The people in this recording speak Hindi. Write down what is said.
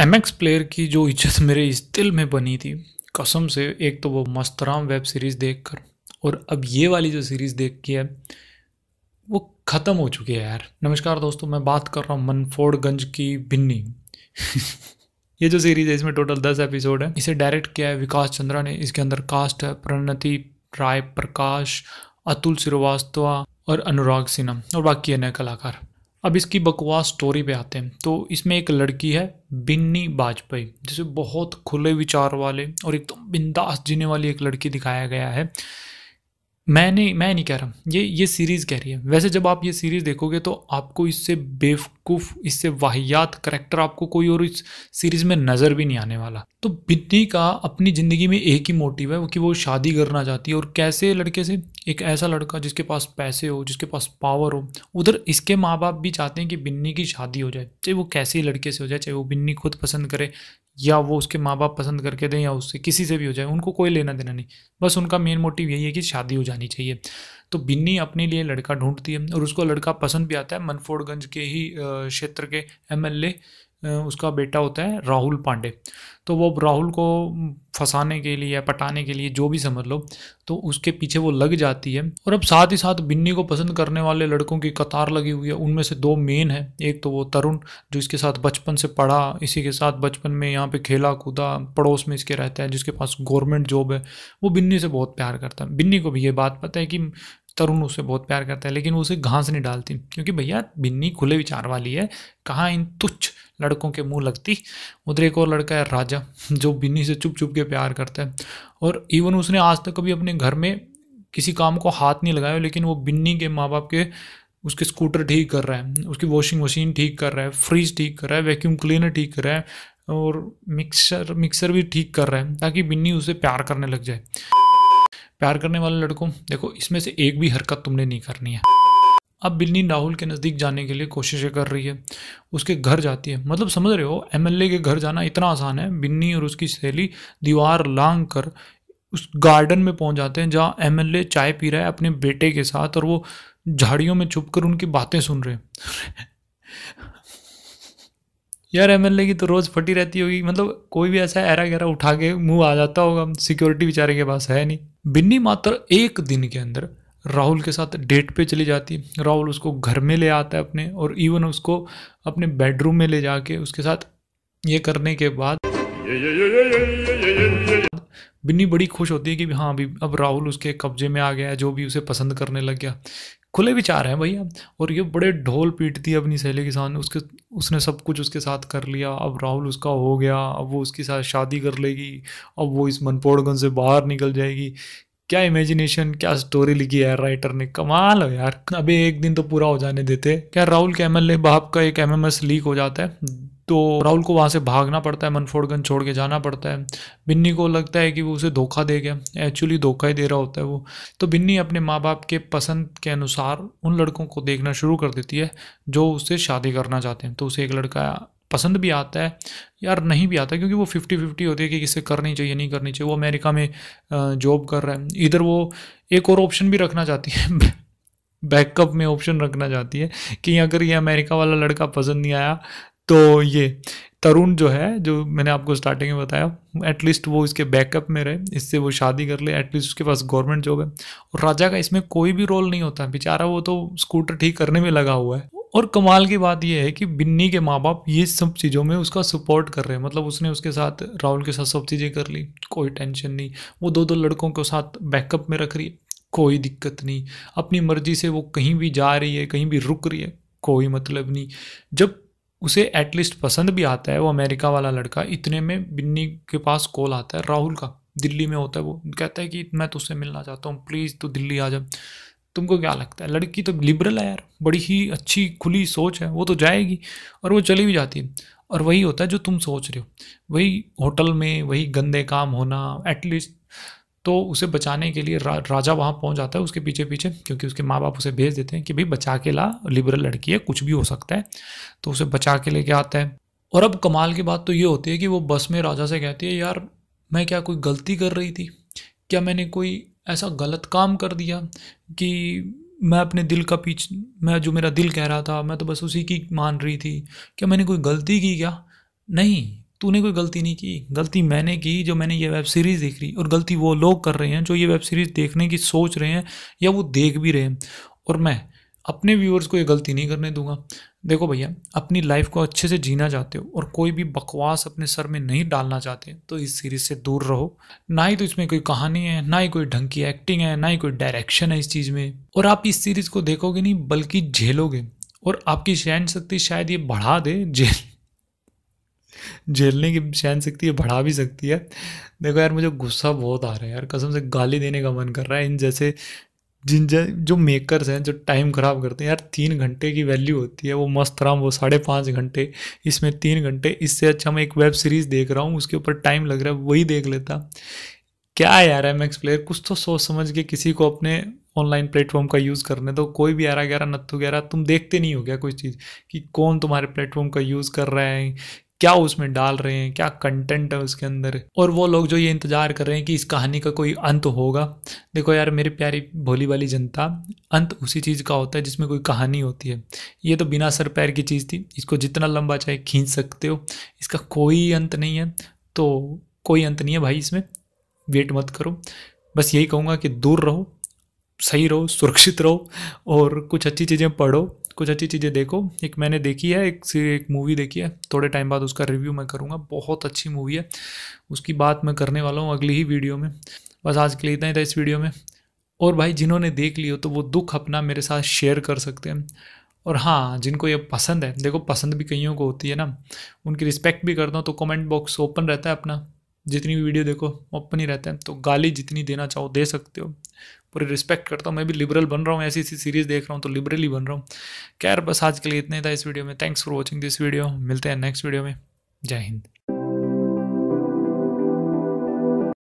एम एक्स प्लेयर की जो इज्जत मेरे इस दिल में बनी थी कसम से एक तो वो मस्तराम वेब सीरीज़ देख कर और अब ये वाली जो सीरीज़ देख के है वो ख़त्म हो चुकी है यार नमस्कार दोस्तों मैं बात कर रहा हूँ मनफोड़गंज की बिन्नी ये जो सीरीज़ है इसमें टोटल दस एपिसोड है इसे डायरेक्ट किया है विकास चंद्रा ने इसके अंदर कास्ट है प्रणति राय प्रकाश अतुल श्रीवास्तवा और अनुराग सिन्हा और बाकी अन्य कलाकार अब इसकी बकवास स्टोरी पे आते हैं तो इसमें एक लड़की है बिन्नी वाजपेयी जिसे बहुत खुले विचार वाले और एकदम बिंदास जीने वाली एक लड़की दिखाया गया है मैं नहीं मैं नहीं कह रहा ये ये सीरीज़ कह रही है वैसे जब आप ये सीरीज़ देखोगे तो आपको इससे बेवकूफ़ इससे वाहियात करेक्टर आपको कोई और इस सीरीज़ में नज़र भी नहीं आने वाला तो बिन्नी का अपनी ज़िंदगी में एक ही मोटिव है वो कि वो शादी करना चाहती है और कैसे लड़के से एक ऐसा लड़का जिसके पास पैसे हो जिसके पास पावर हो उधर इसके माँ बाप भी चाहते हैं कि बिन्नी की शादी हो जाए चाहे वो कैसे लड़के से हो जाए चाहे वो बिन्नी खुद पसंद करे या वो उसके माँ बाप पसंद करके दें या उससे किसी से भी हो जाए उनको कोई लेना देना नहीं बस उनका मेन मोटिव यही है कि शादी हो जानी चाहिए तो बिन्नी अपने लिए लड़का ढूंढती है और उसको लड़का पसंद भी आता है मनफोड़गंज के ही क्षेत्र के एमएलए उसका बेटा होता है राहुल पांडे तो वो राहुल को फंसाने के लिए या पटाने के लिए जो भी समझ लो तो उसके पीछे वो लग जाती है और अब साथ ही साथ बिन्नी को पसंद करने वाले लड़कों की कतार लगी हुई है उनमें से दो मेन है एक तो वो तरुण जो इसके साथ बचपन से पढ़ा इसी के साथ बचपन में यहाँ पे खेला कूदा पड़ोस में इसके रहता है जिसके पास गवर्नमेंट जॉब है वो बिन्नी से बहुत प्यार करता है बिन्नी को भी ये बात पता है कि तरुण उसे बहुत प्यार करता है लेकिन वो उसे घास नहीं डालती क्योंकि भैया बिन्नी खुले विचार वाली है कहाँ इन तुच्छ लड़कों के मुंह लगती उधर एक और लड़का है राजा जो बिन्नी से चुप चुप के प्यार करता है और इवन उसने आज तक कभी अपने घर में किसी काम को हाथ नहीं लगाया लेकिन वो बिन्नी के माँ बाप के उसके स्कूटर ठीक कर रहा है उसकी वॉशिंग मशीन ठीक कर रहा है फ्रिज ठीक कर रहा है वैक्यूम क्लीनर ठीक कर रहा है और मिक्सर मिक्सर भी ठीक कर रहा है ताकि बिन्नी उसे प्यार करने लग जाए प्यार करने वाले लड़कों देखो इसमें से एक भी हरकत तुमने नहीं करनी है अब बिल्ली राहुल के नज़दीक जाने के लिए कोशिशें कर रही है उसके घर जाती है मतलब समझ रहे हो एमएलए के घर जाना इतना आसान है बिन्नी और उसकी सहेली दीवार लांग कर उस गार्डन में पहुंच जाते हैं जहां एमएलए चाय पी रहा है अपने बेटे के साथ और वो झाड़ियों में छुप कर उनकी बातें सुन रहे हैं यार ए की तो रोज़ फटी रहती होगी मतलब कोई भी ऐसा ऐरा गहरा उठा के मुंह आ जाता होगा सिक्योरिटी बेचारे के पास है नहीं बिन्नी मात्र एक दिन के अंदर राहुल के साथ डेट पे चली जाती है राहुल उसको घर में ले आता है अपने और इवन उसको अपने बेडरूम में ले जाके उसके साथ ये करने के बाद बिन्नी बड़ी खुश होती है कि हाँ अभी अब राहुल उसके कब्जे में आ गया है जो भी उसे पसंद करने लग गया खुले विचार हैं भैया और ये बड़े ढोल पीट है अपनी सहेली के साथ उसके उसने सब कुछ उसके साथ कर लिया अब राहुल उसका हो गया अब वो उसके साथ शादी कर लेगी अब वो इस मनपोड़गंज से बाहर निकल जाएगी क्या इमेजिनेशन क्या स्टोरी लिखी है राइटर ने कमाल हो यार अभी एक दिन तो पूरा हो जाने देते क्या राहुल के एम बाप का एक एम लीक हो जाता है तो राहुल को वहाँ से भागना पड़ता है मनफोड़गंज छोड़ के जाना पड़ता है बिन्नी को लगता है कि वो उसे धोखा दे गया एक्चुअली धोखा ही दे रहा होता है वो तो बिन्नी अपने माँ बाप के पसंद के अनुसार उन लड़कों को देखना शुरू कर देती है जो उससे शादी करना चाहते हैं तो उसे एक लड़का पसंद भी आता है यार नहीं भी आता क्योंकि वो फिफ्टी फिफ्टी होती है कि किसे करनी चाहिए नहीं करनी चाहिए वो अमेरिका में जॉब कर रहा है इधर वो एक और ऑप्शन भी रखना चाहती है बैकअप में ऑप्शन रखना चाहती है कि अगर ये अमेरिका वाला लड़का पसंद नहीं आया तो ये तरुण जो है जो मैंने आपको स्टार्टिंग में बताया एटलीस्ट वो इसके बैकअप में रहे इससे वो शादी कर ले एटलीस्ट उसके पास गवर्नमेंट जॉब है और राजा का इसमें कोई भी रोल नहीं होता बेचारा वो तो स्कूटर ठीक करने में लगा हुआ है और कमाल की बात यह है कि बिन्नी के माँ बाप ये सब चीज़ों में उसका सपोर्ट कर रहे हैं मतलब उसने उसके साथ राहुल के साथ सब चीज़ें कर ली कोई टेंशन नहीं वो दो दो लड़कों के साथ बैकअप में रख रही है कोई दिक्कत नहीं अपनी मर्जी से वो कहीं भी जा रही है कहीं भी रुक रही है कोई मतलब नहीं जब उसे एटलीस्ट पसंद भी आता है वो अमेरिका वाला लड़का इतने में बिन्नी के पास कॉल आता है राहुल का दिल्ली में होता है वो कहता है कि मैं तुझसे मिलना चाहता हूँ प्लीज़ तू दिल्ली आ जा तुमको क्या लगता है लड़की तो लिबरल है यार बड़ी ही अच्छी खुली सोच है वो तो जाएगी और वो चली भी जाती है और वही होता है जो तुम सोच रहे हो वही होटल में वही गंदे काम होना एटलीस्ट तो उसे बचाने के लिए रा, राजा वहाँ पहुँच जाता है उसके पीछे पीछे क्योंकि उसके माँ बाप उसे भेज देते हैं कि भाई बचा के ला लिबरल लड़की है कुछ भी हो सकता है तो उसे बचा के लेके आता है और अब कमाल की बात तो ये होती है कि वो बस में राजा से कहती है यार मैं क्या कोई गलती कर रही थी क्या मैंने कोई ऐसा गलत काम कर दिया कि मैं अपने दिल का पीछ मैं जो मेरा दिल कह रहा था मैं तो बस उसी की मान रही थी क्या मैंने कोई गलती की क्या नहीं तूने कोई गलती नहीं की गलती मैंने की जो मैंने ये वेब सीरीज़ देख रही और गलती वो लोग कर रहे हैं जो ये वेब सीरीज़ देखने की सोच रहे हैं या वो देख भी रहे हैं और मैं अपने व्यूअर्स को ये गलती नहीं करने दूंगा देखो भैया अपनी लाइफ को अच्छे से जीना चाहते हो और कोई भी बकवास अपने सर में नहीं डालना चाहते तो इस सीरीज से दूर रहो ना ही तो इसमें कोई कहानी है ना ही कोई ढंग की एक्टिंग है ना ही कोई डायरेक्शन है इस चीज़ में और आप इस सीरीज़ को देखोगे नहीं बल्कि झेलोगे और आपकी सहन शक्ति शायद ये बढ़ा दे झेल झेलने की सहन सकती है बढ़ा भी सकती है देखो यार मुझे गुस्सा बहुत आ रहा है यार कसम से गाली देने का मन कर रहा है इन जैसे जिन जो मेकर्स हैं जो टाइम ख़राब करते हैं यार तीन घंटे की वैल्यू होती है वो मस्त राम वो साढ़े पाँच घंटे इसमें तीन घंटे इससे अच्छा मैं एक वेब सीरीज़ देख रहा हूँ उसके ऊपर टाइम लग रहा है वही देख लेता क्या यार एम एक्स प्लेयर कुछ तो सोच समझ के किसी को अपने ऑनलाइन प्लेटफॉर्म का यूज़ करने दो कोई भी ग्यारह ग्यारह नत्थू ग्यारह तुम देखते नहीं हो क्या कोई चीज़ कि कौन तुम्हारे प्लेटफॉर्म का यूज़ कर रहा है क्या उसमें डाल रहे हैं क्या कंटेंट है उसके अंदर और वो लोग जो ये इंतज़ार कर रहे हैं कि इस कहानी का कोई अंत होगा देखो यार मेरी प्यारी भोली वाली जनता अंत उसी चीज़ का होता है जिसमें कोई कहानी होती है ये तो बिना सर पैर की चीज़ थी इसको जितना लंबा चाहे खींच सकते हो इसका कोई अंत नहीं है तो कोई अंत नहीं है भाई इसमें वेट मत करो बस यही कहूँगा कि दूर रहो सही रहो सुरक्षित रहो और कुछ अच्छी चीज़ें पढ़ो कुछ अच्छी चीज़ें देखो एक मैंने देखी है एक एक मूवी देखी है थोड़े टाइम बाद उसका रिव्यू मैं करूँगा बहुत अच्छी मूवी है उसकी बात मैं करने वाला हूँ अगली ही वीडियो में बस आज के लिए इतना ही था इस वीडियो में और भाई जिन्होंने देख लियो हो तो वो दुख अपना मेरे साथ शेयर कर सकते हैं और हाँ जिनको ये पसंद है देखो पसंद भी कईयों को होती है ना उनकी रिस्पेक्ट भी करता हूँ तो कमेंट बॉक्स ओपन रहता है अपना जितनी भी वीडियो देखो ओपन ही रहते हैं तो गाली जितनी देना चाहो दे सकते हो पूरी रिस्पेक्ट करता हूँ मैं भी लिबरल बन रहा हूँ ऐसी ऐसी सीरीज़ देख रहा हूँ तो लिबरल ही बन रहा हूँ खैर बस आज के लिए इतना ही था इस वीडियो में thanks for watching this video मिलते हैं नेक्स्ट वीडियो में जय हिंद